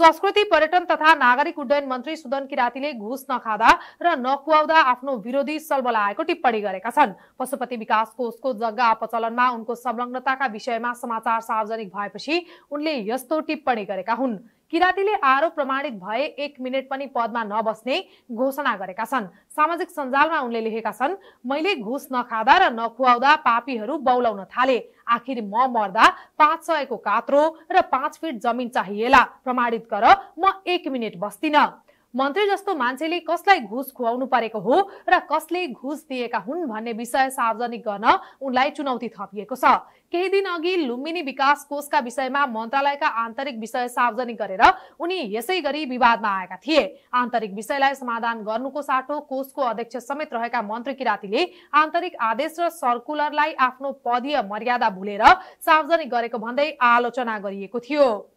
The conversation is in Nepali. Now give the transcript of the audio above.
संस्कृति पर्यटन तथा नागरिक उड्डयन मन्त्री सुदन किरातीले घुस नखाँदा र नखुवाउँदा आफ्नो विरोधी सलबलाएको टिप्पणी गरेका छन् पशुपति विकास कोषको जग्गा अपचलनमा उनको संलग्नताका विषयमा समाचार सार्वजनिक भएपछि उनले यस्तो टिप्पणी गरेका हुन् किरातीले आरोप प्रमाणित भए एक मिनट पनि पदमा नबस्ने घोषणा गरेका छन् सामाजिक सञ्जालमा उनले लेखेका छन् मैले घुस नखाँदा र नखुवाउँदा पापीहरू बौलाउन थाले आखिर म मर्दा पाँच सयको कात्रो र पाँच फिट जमिन चाहिएला प्रमाणित गर म एक मिनट बस्दिनँ मन्त्री जस्तो मान्छेले कसलाई घुस खुवाउनु परेको हो र कसले घुस दिएका हुन् भन्ने विषय सार्वजनिक गर्न उनलाई चुनौती थपिएको छ केही दिन अघि लुम्बिनी विकास कोषका विषयमा मन्त्रालयका आन्तरिक विषय सार्वजनिक गरेर उनी यसै गरी विवादमा आएका थिए आन्तरिक विषयलाई समाधान गर्नुको साटो कोषको अध्यक्ष समेत रहेका मन्त्री किरातीले आन्तरिक आदेश र सर्कुलरलाई आफ्नो पदीय मर्यादा भुलेर सार्वजनिक गरेको भन्दै आलोचना गरिएको थियो